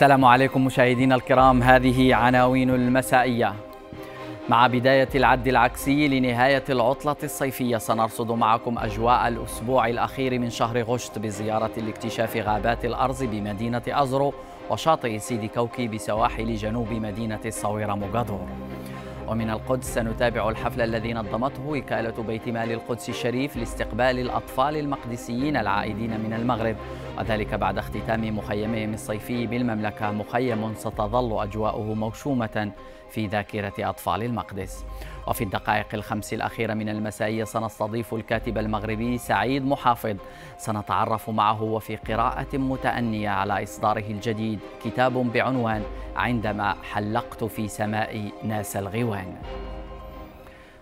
السلام عليكم مشاهدينا الكرام هذه عناوين المسائية مع بداية العد العكسي لنهاية العطلة الصيفية سنرصد معكم أجواء الأسبوع الأخير من شهر غشت بزيارة لاكتشاف غابات الأرز بمدينة أزرو وشاطئ سيدي كوكي بسواحل جنوب مدينة الصويرة مقدور ومن القدس سنتابع الحفل الذي نظمته وكالة بيت مال القدس الشريف لاستقبال الأطفال المقدسيين العائدين من المغرب وذلك بعد اختتام مخيمهم الصيفي بالمملكة مخيم ستظل أجواؤه موشومة في ذاكرة أطفال المقدس وفي الدقائق الخمس الأخيرة من المسائية سنستضيف الكاتب المغربي سعيد محافظ سنتعرف معه وفي قراءة متأنية على إصداره الجديد كتاب بعنوان عندما حلقت في سماء ناس الغيوان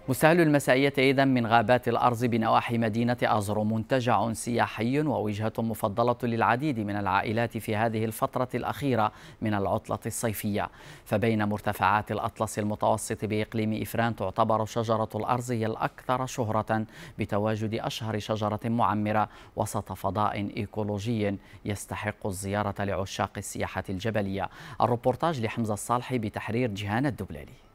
مستهل المسائية إذا من غابات الأرز بنواحي مدينة أزرو منتجع سياحي ووجهة مفضلة للعديد من العائلات في هذه الفترة الأخيرة من العطلة الصيفية فبين مرتفعات الأطلس المتوسط بإقليم إفران تعتبر شجرة الأرز هي الأكثر شهرة بتواجد أشهر شجرة معمرة وسط فضاء إيكولوجي يستحق الزيارة لعشاق السياحة الجبلية الروبورتاج لحمزة الصالحي بتحرير جهان الدبلالي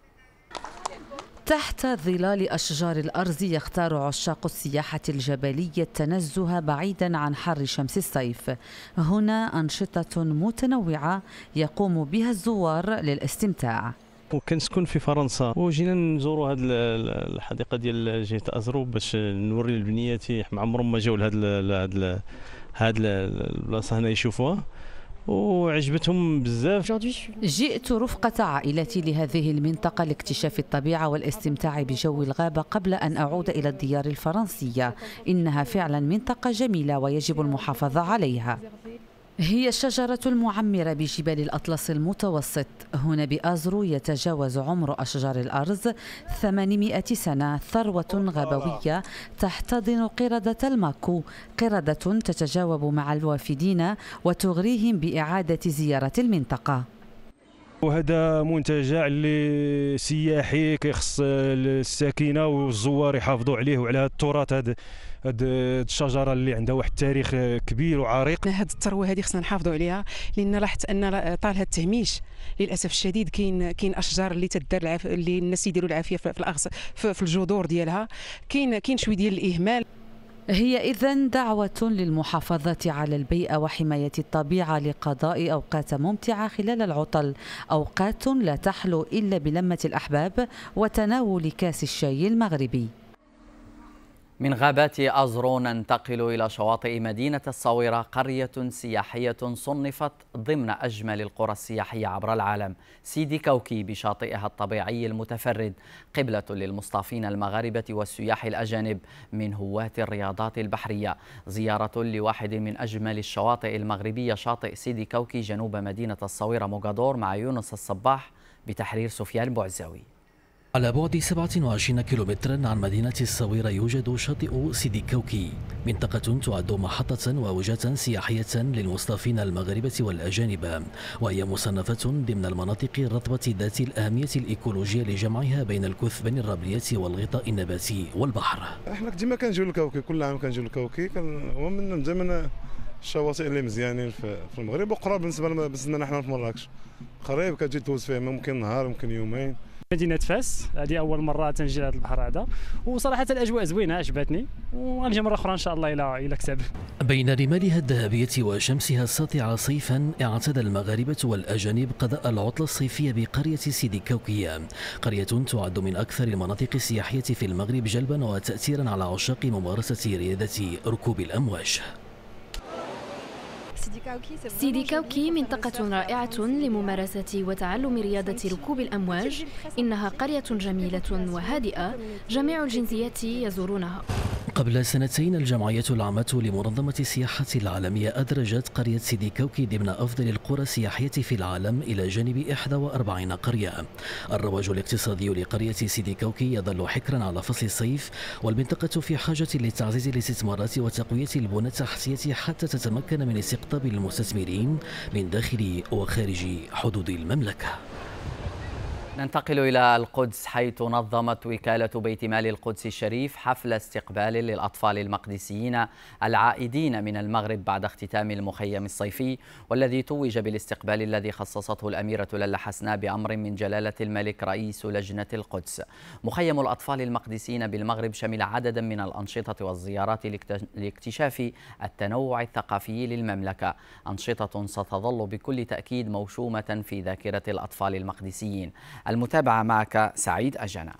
تحت ظلال أشجار الأرز يختار عشاق السياحة الجبلية التنزه بعيدا عن حر شمس الصيف هنا أنشطة متنوعة يقوم بها الزوار للاستمتاع وكنسكن في فرنسا وجينا نزوروا هذه الحديقه ديال جهه ازرو باش نوري لبنياتي عمرهم ما جاو لهاد هذا البلاصه هنا يشوفوها وعجبتهم بزاف جئت رفقة عائلتي لهذه المنطقة لاكتشاف الطبيعة والاستمتاع بجو الغابة قبل أن أعود إلى الديار الفرنسية إنها فعلا منطقة جميلة ويجب المحافظة عليها هي الشجرة المعمرة بجبال الأطلس المتوسط هنا بآزرو يتجاوز عمر أشجار الأرز 800 سنة ثروة غابوية تحتضن قردة الماكو قردة تتجاوب مع الوافدين وتغريهم بإعادة زيارة المنطقة وهذا منتجع اللي سياحي كيخص الساكنه والزوار يحافظوا عليه وعلى هذا التراث هذا هاد الشجره اللي عندها واحد التاريخ كبير وعريق هاد الثروه هذه خصنا نحافظوا عليها لان لاحظت ان طالها التهميش للاسف الشديد كاين كاين اشجار اللي تدار العافية اللي الناس يديروا العافيه في الاغص في الجذور ديالها كاين كاين شويه ديال الاهمال هي إذا دعوة للمحافظة على البيئة وحماية الطبيعة لقضاء أوقات ممتعة خلال العطل أوقات لا تحلو إلا بلمة الأحباب وتناول كاس الشاي المغربي من غابات أزرون ننتقل إلى شواطئ مدينة الصويرة قرية سياحية صنفت ضمن أجمل القرى السياحية عبر العالم سيدي كوكي بشاطئها الطبيعي المتفرد قبلة للمصطافين المغاربة والسياح الأجانب من هواة الرياضات البحرية زيارة لواحد من أجمل الشواطئ المغربية شاطئ سيدي كوكي جنوب مدينة الصويرة موغادور مع يونس الصباح بتحرير سفيان بوعزاوي على بعد 27 كيلومترا عن مدينة الصويرة يوجد شاطئ سيدي كوكي منطقة تعد محطة ووجهة سياحية للمصطافين المغاربة والأجانب وهي مصنفة ضمن المناطق الرطبة ذات الأهمية الإيكولوجية لجمعها بين الكثبان الرملية والغطاء النباتي والبحر احنا ديما كنجيو للكوكي كل عام كنجيو للكوكي هو من من الشواطئ اللي مزيانين في المغرب وقراب بالنسبة لنا احنا في مراكش قريب كتجي تدوز فيه ممكن نهار ممكن يومين مدينه فاس هذه اول مره تنجي لهذا البحر هذا وصراحه الاجواء زوينه عجبتني وغنجي مره اخرى ان شاء الله الى الى كتاب بين رمالها الذهبيه وشمسها الساطعه صيفا اعتاد المغاربه والاجانب قضاء العطله الصيفيه بقريه سيدي كوكيا قريه تعد من اكثر المناطق السياحيه في المغرب جلبا وتاثيرا على عشاق ممارسه رياضه ركوب الامواج سيدي كاوكي منطقة رائعة لممارسة وتعلم رياضة ركوب الأمواج إنها قرية جميلة وهادئة جميع الجنسيات يزورونها قبل سنتين الجمعية العامة لمنظمة السياحة العالمية أدرجت قرية سيدي كوكي ضمن أفضل القرى السياحية في العالم إلى جانب 41 قرية الرواج الاقتصادي لقرية سيدي كوكي يظل حكرا على فصل الصيف والمنطقة في حاجة لتعزيز الاستثمارات وتقوية البنى التحتية حتى تتمكن من استقطاب المستثمرين من داخل وخارج حدود المملكة ننتقل إلى القدس حيث نظمت وكالة بيت مال القدس الشريف حفل استقبال للأطفال المقدسيين العائدين من المغرب بعد اختتام المخيم الصيفي والذي توج بالاستقبال الذي خصصته الأميرة للا حسناء بأمر من جلالة الملك رئيس لجنة القدس مخيم الأطفال المقدسيين بالمغرب شمل عددا من الأنشطة والزيارات لاكتشاف التنوع الثقافي للمملكة أنشطة ستظل بكل تأكيد موشومة في ذاكرة الأطفال المقدسيين المتابعة معك سعيد أجنة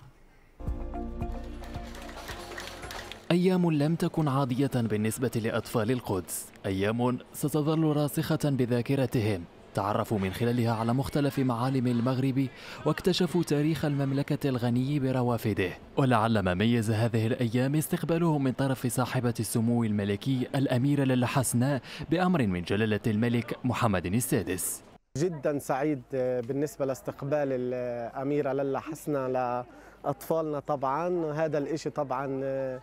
أيام لم تكن عادية بالنسبة لأطفال القدس أيام ستظل راسخة بذاكرتهم تعرفوا من خلالها على مختلف معالم المغرب واكتشفوا تاريخ المملكة الغني بروافده ولعل ما ميز هذه الأيام استقبالهم من طرف صاحبة السمو الملكي الأميرة للحسناء بأمر من جلالة الملك محمد السادس جدا سعيد آه، بالنسبة لاستقبال الأميرة آه، للا حسنة لأطفالنا طبعا هذا الإشي طبعا آه،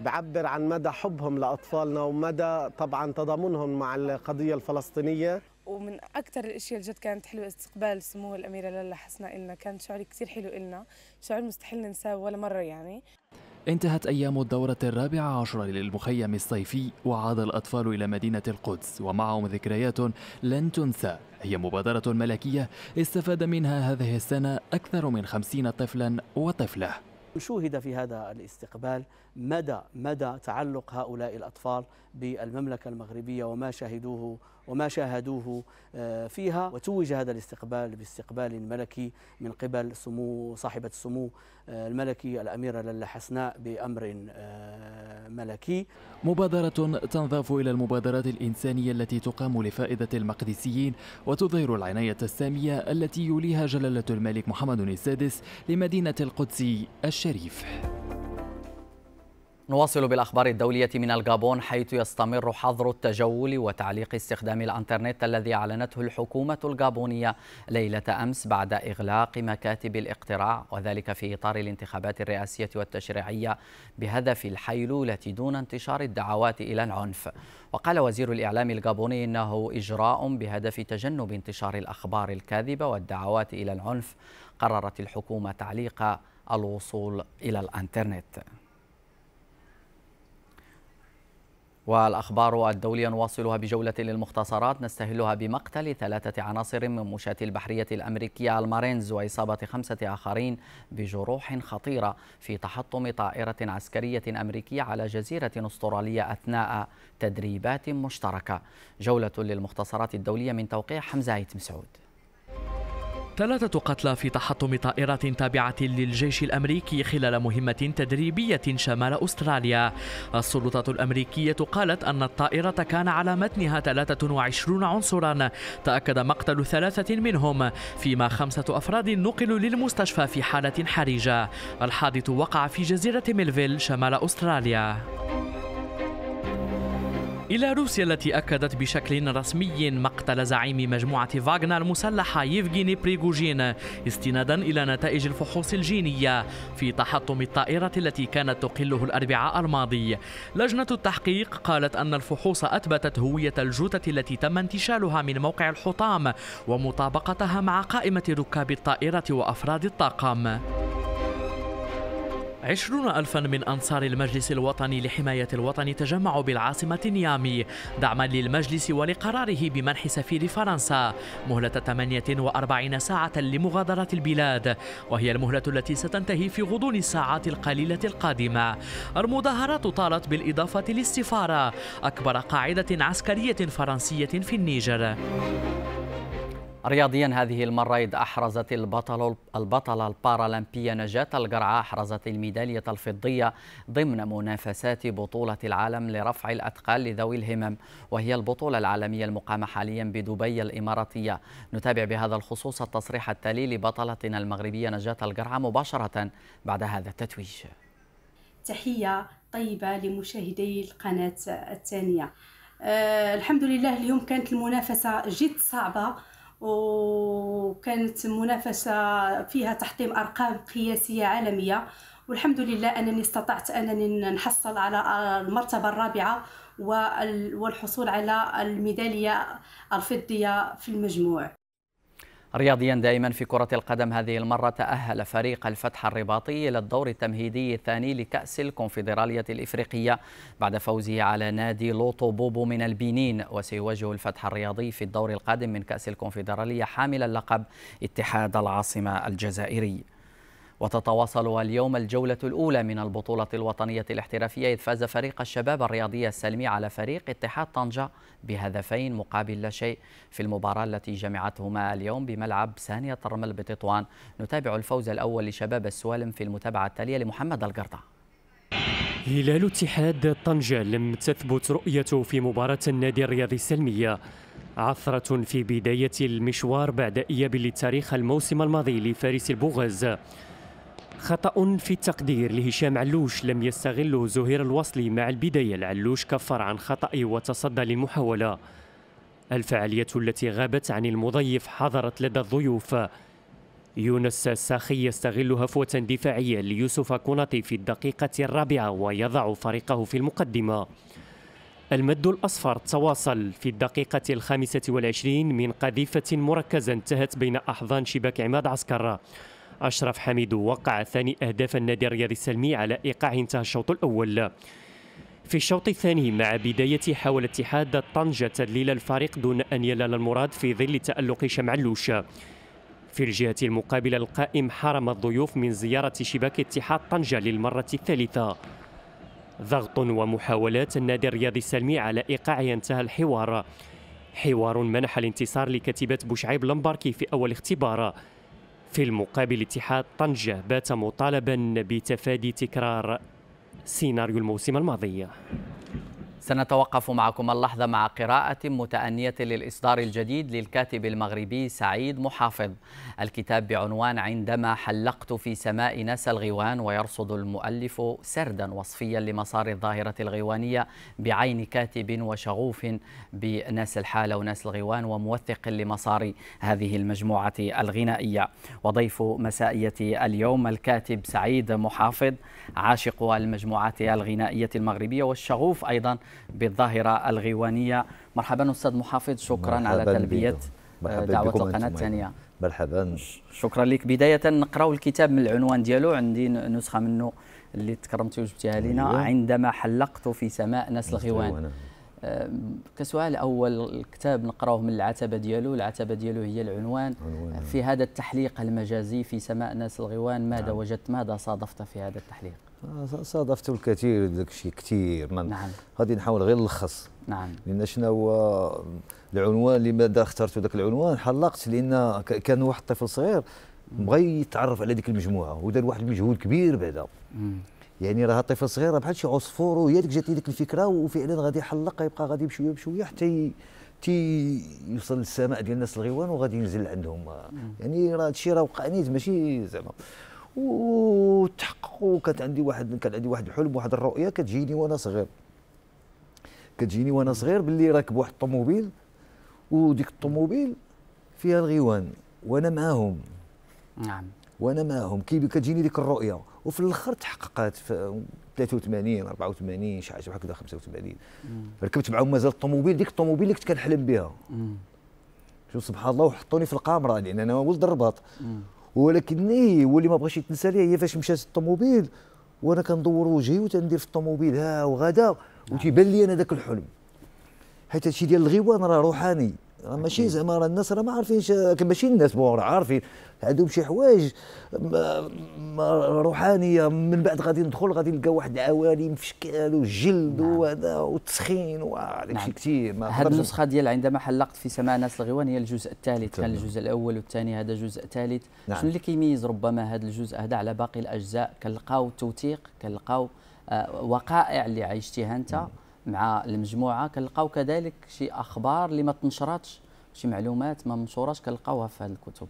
بعبر عن مدى حبهم لأطفالنا ومدى طبعا تضامنهم مع القضية الفلسطينية ومن أكثر الأشياء اللي جد كانت حلوة استقبال سمو الأميرة للا حسنة إلنا كان شعور كثير حلو إلنا شعور مستحيل ننساه ولا مرة يعني انتهت أيام الدورة الرابعة عشرة للمخيم الصيفي وعاد الأطفال إلى مدينة القدس ومعهم ذكريات لن تنسى هي مبادرة ملكية استفاد منها هذه السنة أكثر من خمسين طفلا وطفلة شوهد في هذا الاستقبال مدى مدى تعلق هؤلاء الأطفال بالمملكة المغربية وما شاهدوه وما شاهدوه آه، فيها وتوج هذا الاستقبال باستقبال ملكي من قبل سمو صاحبة السمو آه، الملكي الأميرة للا حسناء بأمر آه، ملكي مبادرة تنضاف إلى المبادرات الإنسانية التي تقام لفائدة المقدسيين وتظهر العناية السامية التي يوليها جلالة الملك محمد السادس لمدينة القدس الشريف نواصل بالأخبار الدولية من الغابون حيث يستمر حظر التجول وتعليق استخدام الأنترنت الذي أعلنته الحكومة الغابونية ليلة أمس بعد إغلاق مكاتب الاقتراع وذلك في إطار الانتخابات الرئاسية والتشريعية بهدف الحيلولة دون انتشار الدعوات إلى العنف وقال وزير الإعلام الغابوني إنه إجراء بهدف تجنب انتشار الأخبار الكاذبة والدعوات إلى العنف قررت الحكومة تعليق الوصول إلى الأنترنت والأخبار الدولية نواصلها بجولة للمختصرات نستهلها بمقتل ثلاثة عناصر من مشاة البحرية الأمريكية المارينز وإصابة خمسة آخرين بجروح خطيرة في تحطم طائرة عسكرية أمريكية على جزيرة أسترالية أثناء تدريبات مشتركة جولة للمختصرات الدولية من توقيع حمزة مسعود ثلاثة قتلى في تحطم طائرات تابعة للجيش الأمريكي خلال مهمة تدريبية شمال أستراليا السلطات الأمريكية قالت أن الطائرة كان على متنها 23 عنصرا تأكد مقتل ثلاثة منهم فيما خمسة أفراد نقلوا للمستشفى في حالة حرجة الحادث وقع في جزيرة ميلفيل شمال أستراليا إلى روسيا التي أكدت بشكل رسمي مقتل زعيم مجموعة فاغنا المسلحة يفغيني بريغوجين استنادا إلى نتائج الفحوص الجينية في تحطم الطائرة التي كانت تقله الأربعاء الماضي لجنة التحقيق قالت أن الفحوص أثبتت هوية الجوتة التي تم انتشالها من موقع الحطام ومطابقتها مع قائمة ركاب الطائرة وأفراد الطاقم عشرون ألفا من أنصار المجلس الوطني لحماية الوطن تجمعوا بالعاصمة نيامي دعما للمجلس ولقراره بمنح سفير فرنسا مهلة 48 ساعة لمغادرة البلاد وهي المهلة التي ستنتهي في غضون الساعات القليلة القادمة المظاهرات طالت بالإضافة للسفارة أكبر قاعدة عسكرية فرنسية في النيجر رياضيا هذه المرة إذ أحرزت البطل البطلة البارالمبية نجاة القرعة أحرزت الميدالية الفضية ضمن منافسات بطولة العالم لرفع الأثقال لذوي الهمم وهي البطولة العالمية المقامة حاليا بدبي الإماراتية نتابع بهذا الخصوص التصريح التالي لبطلتنا المغربية نجاة القرعة مباشرة بعد هذا التتويج تحية طيبة لمشاهدي القناة الثانية أه الحمد لله اليوم كانت المنافسة جد صعبة وكانت منافسة فيها تحطيم أرقام قياسية عالمية والحمد لله أنني استطعت أنني نحصل على المرتبة الرابعة والحصول على الميدالية الفضية في المجموع رياضيا دائما في كرة القدم هذه المرة تأهل فريق الفتح الرباطي إلى الدور التمهيدي الثاني لكأس الكونفدرالية الإفريقية بعد فوزه على نادي لوطو بوبو من البنين وسيواجه الفتح الرياضي في الدور القادم من كأس الكونفدرالية حامل اللقب اتحاد العاصمة الجزائري وتتواصل اليوم الجولة الأولى من البطولة الوطنية الاحترافية إذ فاز فريق الشباب الرياضي السلمي على فريق اتحاد طنجة بهدفين مقابل لا شيء في المباراة التي جمعتهما اليوم بملعب ثانية الرمل بتطوان نتابع الفوز الأول لشباب السوالم في المتابعة التالية لمحمد القرطة هلال اتحاد طنجة لم تثبت رؤيته في مباراة النادي الرياضي السلمية عثرة في بداية المشوار بعد إياب للتاريخ الموسم الماضي لفارس البوغاز خطأ في التقدير لهشام علوش لم يستغله زهير الوصلي مع البداية العلوش كفر عن خطأه وتصدى للمحاولة الفعالية التي غابت عن المضيف حضرت لدى الضيوف يونس الساخي يستغل هفوة دفاعية ليوسف كوناتي في الدقيقة الرابعة ويضع فريقه في المقدمة المد الأصفر تواصل في الدقيقة الخامسة والعشرين من قذيفة مركزة انتهت بين أحضان شباك عماد عسكرة أشرف حميد وقع ثاني أهداف النادي الرياضي السلمي على إيقاع انتهى الشوط الأول في الشوط الثاني مع بداية حاول اتحاد طنجة تدليل الفريق دون أن يلال المراد في ظل تألق شمعلوش في الجهة المقابلة القائم حرم الضيوف من زيارة شباك اتحاد طنجة للمرة الثالثة ضغط ومحاولات النادي الرياضي السلمي على إيقاع انتهى الحوار حوار منح الانتصار لكتيبة بوشعيب لمباركي في أول اختبار في المقابل اتحاد طنجة بات مطالبا بتفادي تكرار سيناريو الموسم الماضي سنتوقف معكم اللحظة مع قراءة متأنية للإصدار الجديد للكاتب المغربي سعيد محافظ الكتاب بعنوان عندما حلقت في سماء ناس الغيوان ويرصد المؤلف سردا وصفيا لمسار الظاهرة الغيوانية بعين كاتب وشغوف بناس الحالة وناس الغيوان وموثق لمسار هذه المجموعة الغنائية وضيف مسائية اليوم الكاتب سعيد محافظ عاشق المجموعات الغنائية المغربية والشغوف أيضا بالظاهره الغيوانيه مرحبا استاذ محافظ شكرا على تلبيه آه، دعوه القناه الثانيه مرحبا شكرا لك بدايه نقراو الكتاب من العنوان ديالو عندي نسخه منه اللي تكرمتي وجبتيها لنا أيوه. عندما حلقت في سماء ناس الغيوان نعم. آه، كسؤال اول الكتاب نقراه من العتبه ديالو العتبه ديالو هي العنوان نعم. في هذا التحليق المجازي في سماء ناس الغيوان ماذا نعم. وجدت ماذا صادفت في هذا التحليق صادفت الكثير داك الشيء كثير نعم غادي نحاول غير نلخص نعم لان شنو هو العنوان لماذا اخترت ذاك العنوان حلقت لان كان واحد الطفل صغير بغى يتعرف على ديك المجموعه ودار واحد المجهود كبير بعدا يعني راه طفل صغير بحال شي عصفور وهي ديك جات ديك الفكره وفعلا غادي يحلق يبقى غادي بشويه بشويه حتى تي يوصل للسماء ديال الناس الغيوان وغادي ينزل عندهم يعني راه هادشي راه وقعني ماشي زعما وتحققوا كانت عندي واحد كان عندي واحد الحلم واحد الرؤيه كتجيني وانا صغير كتجيني وانا صغير باللي راكب واحد الطوموبيل وديك الطوموبيل فيها الغيوان وانا معاهم نعم وانا معاهم كي كتجيني ديك الرؤيه وفي الاخر تحققت في 83 84 شي حاجه هكذا 85 ركبت معاهم مازال الطوموبيل ديك الطوموبيل اللي كنت كنحلم بها شوف سبحان الله وحطوني في القامره لان انا ولد الرباط ولكني إيه، واللي ما بغاش يتنسى ليه هي فاش مشات الطوموبيل وانا كندور وجهي وتندير في الطوموبيل ها وغدا نعم. وتيبان لي انا ذاك الحلم حيت هادشي ديال الغيوان راه روحاني ماشي زعما راه الناس راه ما عارفينش ماشي الناس بون عارفين عندهم شي حوايج روحانيه من بعد غادي ندخل غادي نلقى واحد العوالم في شكل وجلد نعم. وهذا والتسخين وهذاك نعم. كثير هذه النسخه ديال عندما حلقت في سماء ناس الغيوان هي الجزء الثالث كان الجزء الاول والثاني هذا جزء ثالث نعم. شنو اللي كيميز ربما هذا الجزء هذا على باقي الاجزاء كنلقاو توثيق كنلقاو آه، وقائع اللي عشتيها انت نعم. مع المجموعه كنلقاو كذلك شي اخبار اللي ما تنشراتش شي معلومات ما منشوراش كنلقاوها في الكتب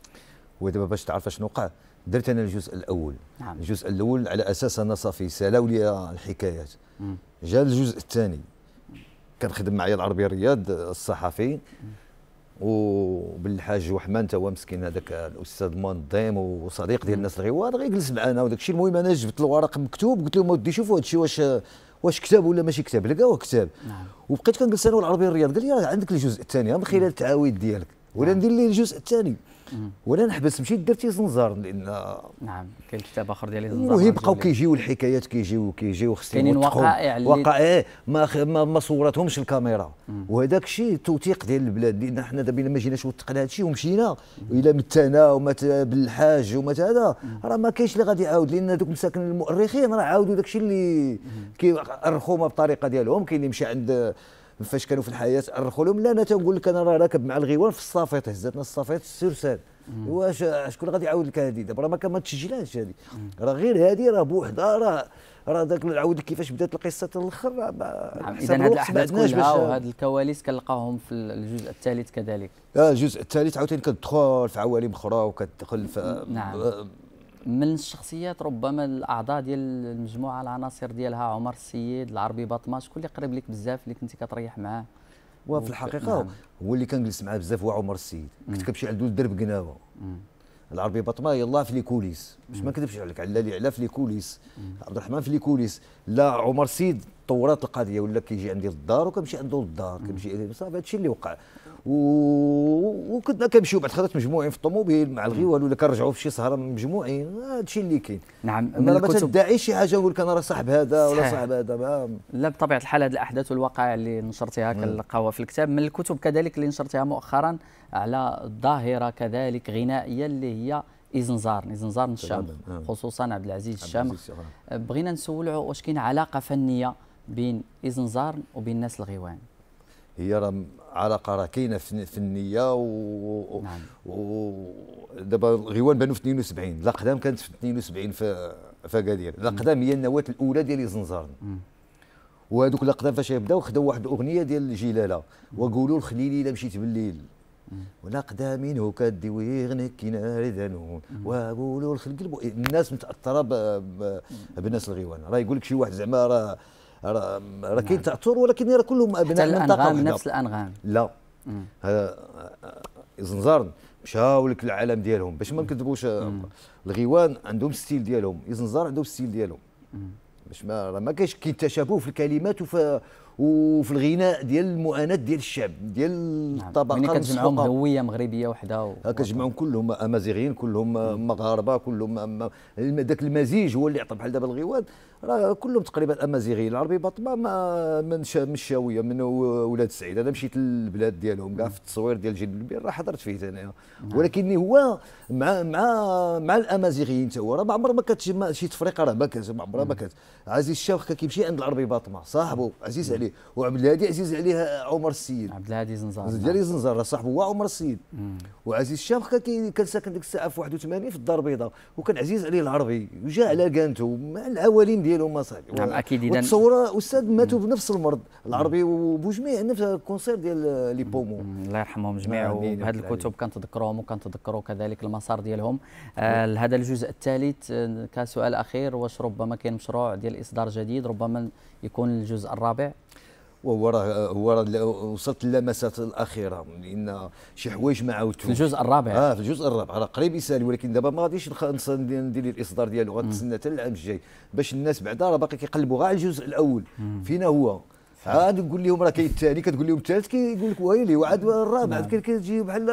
ودابا باش تعرف شنو وقع درت انا الجزء الاول نعم. الجزء الاول على اساس انا صافي سالاو لي الحكايات جا الجزء الثاني كنخدم معايا العربي الرياض الصحفي وبالحاج وحمان تا هو مسكين هذاك الاستاذ منظم وصديق ديال الناس الغيواد غيجلس معنا وداك الشيء المهم انا جبت الورق مكتوب قلت لهم ودي شوفوا هذا الشيء واش واش كتاب ولا ماشي كتاب هو كتاب نعم. وبقيت كنجلس انا والعربيه الرياض قال لي عندك الجزء الثاني من خلال التعاويذ ديالك ولا نعم. ندير ليه الجزء الثاني ولا نحبس مشيت درت زنزار لان نعم كاين كتاب اخر ديال زنزار بقاو كيجيو الحكايات كيجيو كيجيو خصهم كاينين وقائع وقائع يعني إيه، ما ما صورتهمش الكاميرا وهذاك الشيء توثيق ديال البلاد لان حنا دابا الا ما جيناش وثقنا هذا الشيء ومشينا الا متنا ومات بالحاج ومات هذا راه ما كاينش اللي غادي يعاود لان هذوك المساكن المؤرخين راه عاودوا داك الشيء اللي الرخومه بطريقه ديالهم كاين اللي مشى عند فاش كانوا في الحياه ارخوا لهم لا انا تنقول لك انا راه راكب مع الغيوان في الصافيط هزتنا الصافيط السرسان واش شكون غادي يعاود لك هذه دابا راه ما كان ما تسجلهاش هذه راه غير هذه راه بوحدها راه راه ذاك نعاود كيفاش بدات القصه حتى الاخر نعم، اذا هاد الاحداث كلها وهاد الكواليس كنلقاهم في الجزء الثالث كذلك اه الجزء الثالث عاوتاني كتدخل في عوالم اخرى وكتدخل في نعم من الشخصيات ربما الاعضاء ديال المجموعه العناصر ديالها عمر السيد العربي باطما شكون اللي قريب لك بزاف اللي كنتي كتريح معاه وفي الحقيقه نعم. هو اللي كنجلس معاه بزاف هو عمر السيد كنت كنمشي عندو لدرب قناوه العربي باطما يلاه في لي كوليس باش ما نكذبش عليك على لي على في لي كوليس عبد الرحمن في لي كوليس لا عمر السيد طورات القضيه ولا كيجي عندي للدار وكنمشي عنده للدار كنمشي صافي هادشي اللي وقع وكنا كنمشيو بعد خطرات مجموعين في الطوموبيل مع الغيوال ولا كنرجعوا في شي سهره مجموعين هذا الشيء اللي كاين نعم ما تدعيش شي حاجه نقول لك انا راه صاحب هذا ولا صاحب هذا ما لا بطبيعه الحال هذه الاحداث والوقائع اللي نشرتها كنلقاوها في الكتاب من الكتب كذلك اللي نشرتها مؤخرا على ظاهره كذلك غنائيه اللي هي ازنزار ازنزار الشام نعم. خصوصا عبد العزيز الشام آه. بغينا نسولوا واش كاين علاقه فنيه بين ازنزار وبين الناس الغيوان هي راه علاقه راه كاينه فنيه و نعم. ودابا الغيوان بانوا في 72 الأقدام كانت في 72 في فكادير الأقدام هي النواه الاولى ديال زنزرن وهذوك الأقدام فاش يبداو خداو واحد الاغنيه ديال الجلاله وقولوا الخليلي الا مشيت بالليل والأقدام قدامين هو كدي ويغنك كينار ذنون وقولوا الخليلي الناس متاثره بناس الغيوان راه يقول لك شي واحد زعما راه راكي نعم. تاثر ولكن راه كلهم ابناء المنطقه الانغام نفس الانغام لا آه، زنزرن مشاو لك العالم ديالهم باش ما نكذبوش آه، الغيوان عندهم ستيل ديالهم زنزار عندهم ستيل ديالهم باش ما راه ما كاينش كاين تشابه في الكلمات وفي وفي الغناء ديال المعاناه ديال الشعب ديال نعم. الطبقه نعم. كتجمعهم هويه مغربيه وحده و... كتجمعهم كلهم امازيغيين كلهم مغاربه كلهم ذاك المزيج هو اللي عطى بحال دابا الغواد راه كلهم تقريبا امازيغيين العربي باطمه ما من الشاويه من ولاد سعيد انا مشيت للبلاد ديالهم كاع في التصوير ديال جلب البير راه حضرت فيه انايا نعم. ولكن هو مع مع مع الامازيغيين تا هو راه ما عمر ما كانت شي تفريقه راه ما كانت ما عمرها ما كانت عزيز الشاوخ كيمشي عند العربي باطمه صاحبه عزيز عليه عليه وعبد الهادي عزيز عليه عمر السيد عبد الهادي زنزار عبد الهادي زنزار صاحبه هو عمر السيد وعزيز الشافقه كان ساكن ديك الساعه في 81 في الدار البيضاء وكان عزيز عليه العربي وجاء على كانتو مع العواليم ديالهم اصاحبي نعم اكيد اذا تصور استاذ ماتوا بنفس المرض العربي وبجميع نفس الكونسير ديال لي بومو الله يرحمهم جميعا وبهذه الكتب كنتذكرهم وكنتذكروا كذلك المسار ديالهم آه، هذا الجزء الثالث آه، كسؤال اخير واش ربما كاين مشروع ديال اصدار جديد ربما يكون الجزء الرابع هو راه وصلت اللمسات الاخيره لان شي حوايج ما عاودتهم في الجزء الرابع اه في الجزء الرابع راه قريب يسالي ولكن دابا ما غاديش ندير الاصدار ديالو غنتسنى حتى العام الجاي باش الناس بعدا راه باقي كيقلبوا غير على الجزء الاول فينا هو عاد نقول لهم راه كاين الثاني يعني كتقول لهم الثالث كيقول لك ويلي وعاد نعم. الرابع نعم. كتجي بحال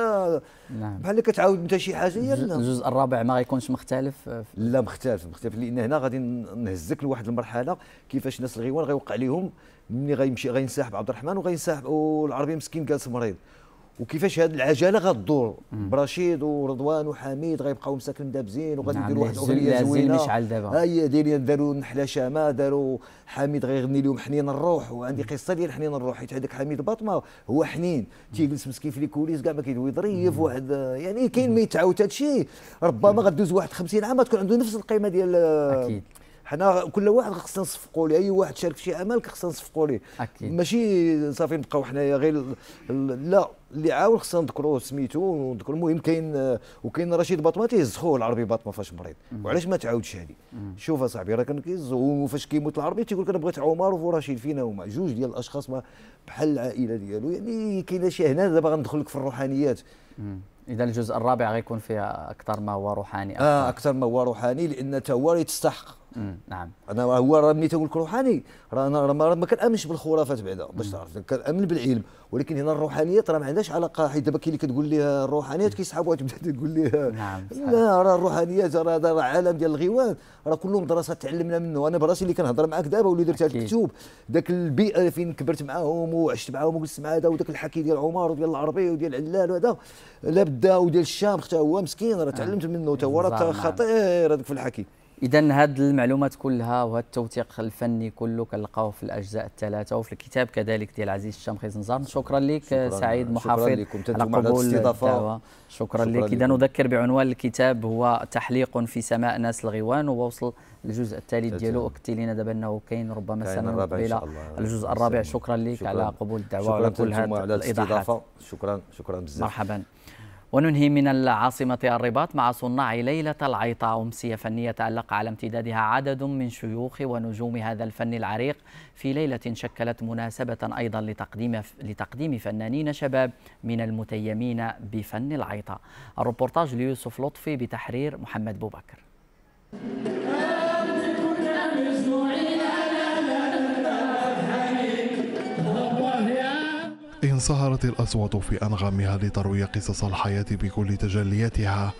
نعم. بحال كتعاود انت شي حاجه هي الجزء الرابع ما غيكونش مختلف آه، لا مختلف مختلف لان هنا غادي نهزك لواحد المرحله كيفاش الناس الغيوان غيوقع لهم ملي غيمشي غينسحب عبد الرحمن وغينسحب والعربي مسكين جالس مريض وكيفاش هاد العجله غتدور برشيد ورضوان وحميد غيبقاو مساكن دابزين وغادي نعم، يديروا واحد الاغنيه زوينه شعل دابا هي دايرين داروا نحله شامه داروا حميد غيغني لهم حنين الروح وعندي قصه ديال حنين الروح حيت هذاك حميد باطمه هو حنين تيجلس مسكين في الكوليس كاع ما كيدوي ظريف واحد يعني كاين ما يتعاود هذا الشيء ربما غدوز واحد 50 عام تكون عنده نفس القيمه ديال اكيد حنا كل واحد خصنا نصفقوا ليه اي واحد شارك في شي عمل خصنا نصفقوا ليه اكيد ماشي صافي نبقاو حنايا غير لا اللي عاون خصنا نذكروه سميتو ونذكروا المهم كاين وكاين رشيد باطما تيزخوه العربي باطما فاش مريض وعلاش ما تعاودش هذه شوف اصاحبي راه كان كيز وفاش كيموت العربي تيقول لك انا بغيت عمر ورشيد فينا هما جوج ديال الاشخاص ما بحال العائله ديالو يعني كاينه شي هنا دابا غندخل لك في الروحانيات اذا الجزء الرابع غيكون فيها اكثر ما هو روحاني آه، اكثر, آه أكثر ما هو روحاني لان تا هو يتستحق نعم انا هو راه ملي تنقول لك روحاني راه انا ما كنامنش بالخرافات بعدا باش تعرف كنامن بالعلم ولكن هنا الروحانيات راه ما عندهاش علاقه حيت دابا كاين اللي كتقول ليه الروحانيات كيسحبوها تبدا تقول ليه نعم لا راه الروحانيات راه عالم ديال الغيوان راه كلهم مدرسه تعلمنا منه انا براسي اللي كنهضر معاك دابا واللي درت هذا الكتب ذاك البيئه فين كبرت معاهم وعشت معاهم وجلست مع هذا وذاك الحكي ديال عمر وديال العربي وديال علال وهذا لابدا وديال الشام حتى هو مسكين راه تعلمت منه حتى هو راه نعم. خطير هذاك في الحكي اذا هذه المعلومات كلها وهذا التوثيق الفني كله كنلقاوه في الاجزاء الثلاثه وفي الكتاب كذلك ديال عزيز الشامخي زنزار شكرا لك شكرا سعيد محافظ شكرا لكم تنتم على الاستضافه شكرا, شكرا لك اذا نذكر بعنوان الكتاب هو تحليق في سماء ناس الغيوان ووصل الجزء الثالث ديالو اكدتي لنا دابا انه كاين ربما سنه مقبله الجزء الرابع شكرا لك على قبول الدعوه وعلى كل هذه الاضافه شكرا شكرا بزاف مرحبا وننهي من العاصمة الرباط مع صناع ليلة العيطة أمسية فنية تألق على امتدادها عدد من شيوخ ونجوم هذا الفن العريق في ليلة شكلت مناسبة أيضا لتقديم لتقديم فنانين شباب من المتيمين بفن العيطة الروبورتاج ليوسف لطفي بتحرير محمد بوبكر انصهرت الأصوات في أنغامها لتروي قصص الحياة بكل تجلياتها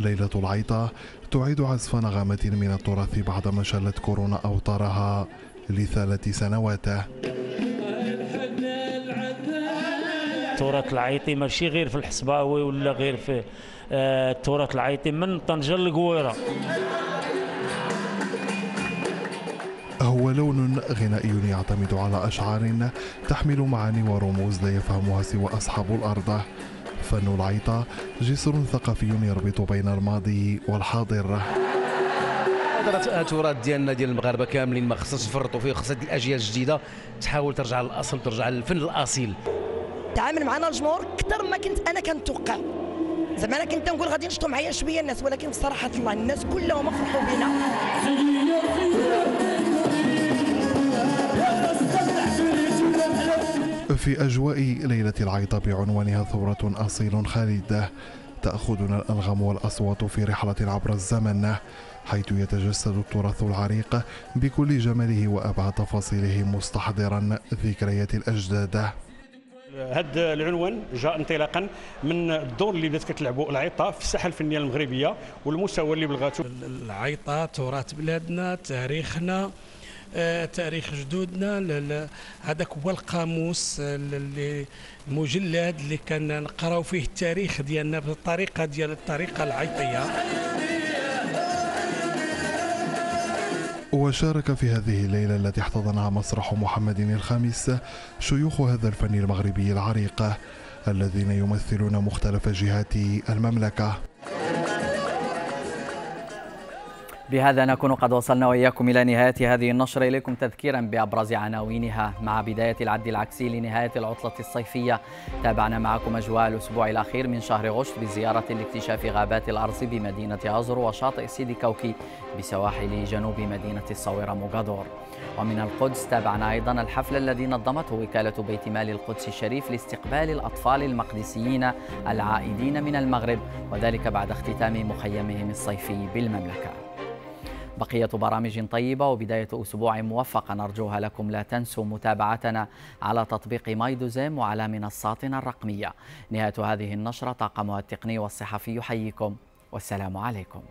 ليلة العيطة تعيد عزف نغمة من التراث بعدما شلت كورونا أوطارها لثلاث سنوات التراث العيطي ماشي غير في الحصباوي ولا غير في التراث آه، العيطي من طنجة للقويره هو لون غنائي يعتمد على أشعار تحمل معاني ورموز لا يفهمها سوى أصحاب الأرض فن العيطة جسر ثقافي يربط بين الماضي والحاضر هضره التراث ديالنا ديال المغاربه كاملين ما خصناش نفرطوا فيه خصنا الاجيال الجديده تحاول ترجع للاصل ترجع للفن الاصيل تعامل معنا الجمهور اكثر ما كنت انا كنتوقع زعما انا كنت نقول غادي نشطوا معايا شويه الناس ولكن بصراحه الله الناس كلهم فرحوا بينا في أجواء ليلة العيطة بعنوانها ثورة أصيل خالدة تأخذنا الأنغام والأصوات في رحلة عبر الزمن حيث يتجسد التراث العريق بكل جماله وأبعد تفاصيله مستحضرا ذكريات الأجداد هذا العنوان جاء انطلاقا من الدور اللي بدات كتلعبوا العيطه في الساحه الفنيه المغربيه والمستوى اللي بلغاتو العيطه تراث بلادنا تاريخنا آه، تاريخ جدودنا هذاك هو القاموس آه، المجلد اللي كان نقراو فيه التاريخ ديالنا بالطريقه ديال الطريقه العيطيه وشارك في هذه الليلة التي احتضنها مسرح محمد الخامس شيوخ هذا الفن المغربي العريق الذين يمثلون مختلف جهات المملكة بهذا نكون قد وصلنا وإياكم إلى نهاية هذه النشرة إليكم تذكيرا بأبرز عناوينها مع بداية العد العكسي لنهاية العطلة الصيفية تابعنا معكم أجواء الأسبوع الأخير من شهر غشت بزيارة لاكتشاف غابات الأرز بمدينة أزر وشاطئ سيدي كوكي بسواحل جنوب مدينة الصويرة موغادور ومن القدس تابعنا أيضا الحفل الذي نظمته وكالة بيت مال القدس الشريف لاستقبال الأطفال المقدسيين العائدين من المغرب وذلك بعد اختتام مخيمهم الصيفي بالمملكة بقية برامج طيبة وبداية أسبوع موفقة نرجوها لكم لا تنسوا متابعتنا على تطبيق مايدوزيم وعلى منصاتنا الرقمية نهاية هذه النشرة طاقمها التقني والصحفي يحييكم والسلام عليكم